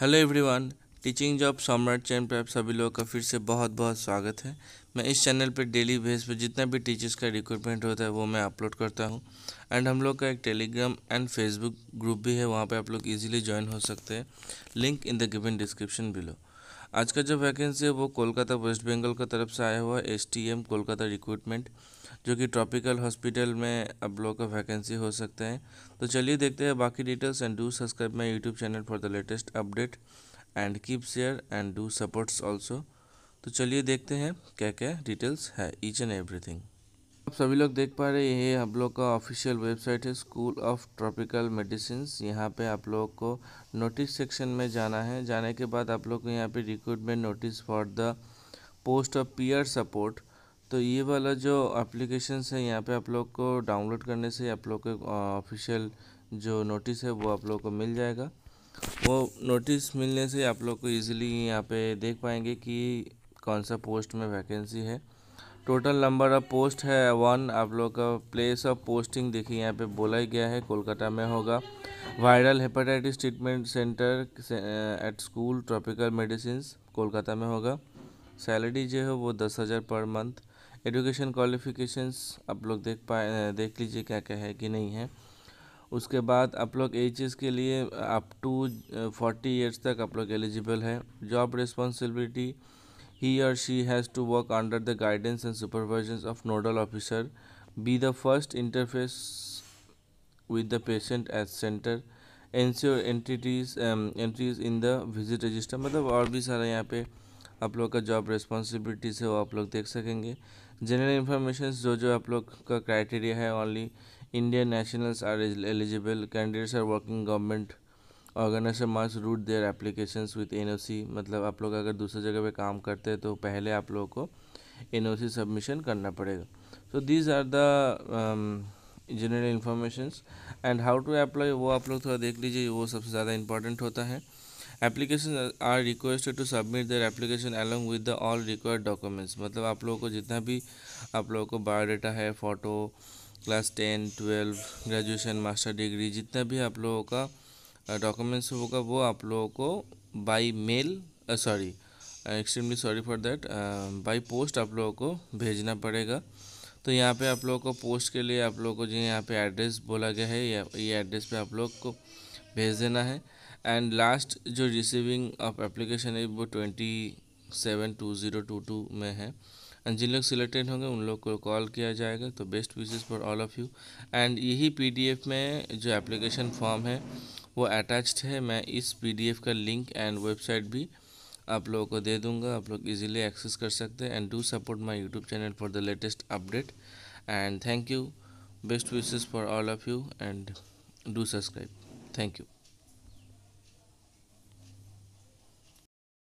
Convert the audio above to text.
hello everyone teaching job सम्राट चैन पर आप सभी लोगों का फिर से बहुत बहुत स्वागत है मैं इस चैनल पर डेली बेस पर जितना भी टीचर्स का रिक्रूटमेंट होता है वो मैं अपलोड करता हूँ एंड हम लोग का एक टेलीग्राम एंड फेसबुक ग्रुप भी है वहाँ पे आप लोग इजीली ज्वाइन हो सकते हैं link in the given description below आज का जो वैकेंसी है वो कोलकाता वेस्ट बंगाल का तरफ से आया हुआ S T M Kolkata recruitment जो कि ट्रॉपिकल हॉस्पिटल में अब लोग का वैकेंसी हो सकते हैं तो चलिए देखते हैं बाकी details and do subscribe my YouTube channel for the latest update and keep share and do supports also तो चलिए देखते हैं क्या क्या डिटेल्स है ईच एंड एवरीथिंग आप सभी लोग देख पा रहे हैं ये आप लोग का ऑफिशियल वेबसाइट है स्कूल ऑफ ट्रॉपिकल मेडिसिन यहाँ पे आप लोग को नोटिस सेक्शन में जाना है जाने के बाद आप लोग को यहाँ पे recruitment notice for the post of peer support तो ये वाला जो एप्लीकेशंस है यहाँ पे आप लोग को डाउनलोड करने से आप लोग को ऑफिशियल जो नोटिस है वो आप लोग को मिल जाएगा वो नोटिस मिलने से आप लोग को ईजिली यहाँ पे देख पाएंगे कि कौन सा पोस्ट में वैकेंसी है टोटल नंबर ऑफ पोस्ट है वन आप लोग का प्लेस ऑफ पोस्टिंग देखिए यहाँ पे बोला ही गया है कोलकाता में होगा viral hepatitis treatment centre at school tropical medicine Kolkata में होगा सैलरी जो है वो दस हज़ार पर मंथ एजुकेशन क्वालिफिकेशंस आप लोग देख पाए देख लीजिए क्या क्या है कि नहीं है उसके बाद आप लोग एच के लिए अप टू फोर्टी ईयर्स तक आप लोग एलिजिबल है job responsibility he or she has to work under the guidance and supervision of nodal officer be the first interface with the patient at center ensure entities entries in the visit register मतलब और भी सारा यहाँ पे आप लोग का job responsibilities है वो आप लोग देख सकेंगे जनरल इन्फॉर्मेशन जो जो आप लोग का क्राइटेरिया है only Indian nationals are eligible candidates are working government organiser must route their application with an मतलब आप लोग अगर दूसरी जगह पे काम करते हैं तो पहले आप लोगों को एन सबमिशन करना पड़ेगा so these are the general informations and how to apply वो आप लोग थोड़ा देख लीजिए वो सबसे ज़्यादा इंपॉर्टेंट होता है application are requested to submit their application along with the all required documents मतलब आप लोगों को जितना भी आप लोगों को बायोडाटा है photo class ten twelve graduation master degree जितना भी आप लोगों का डॉक्यूमेंट्स होगा वो आप लोगों को by mail sorry extremely sorry for that by post आप लोगों को भेजना पड़ेगा तो यहाँ पे आप लोगों को पोस्ट के लिए आप लोगों को जो यहाँ पे एड्रेस बोला गया है ये एड्रेस पे आप लोग को भेज देना है एंड लास्ट जो रिसीविंग ऑफ एप्लीकेशन है वो twenty seven two zero two two में है एंड जिन लोग सिलेक्टेड होंगे उन लोग को कॉल किया जाएगा तो best wishes for all of you and यही पी में जो एप्लीकेशन फॉर्म है वो अटैच्ड है मैं इस पीडीएफ का लिंक एंड वेबसाइट भी आप लोगों को दे दूंगा आप लोग इजीली एक्सेस कर सकते हैं and do support my YouTube channel for the latest update and thank you best wishes for all of you and do subscribe thank you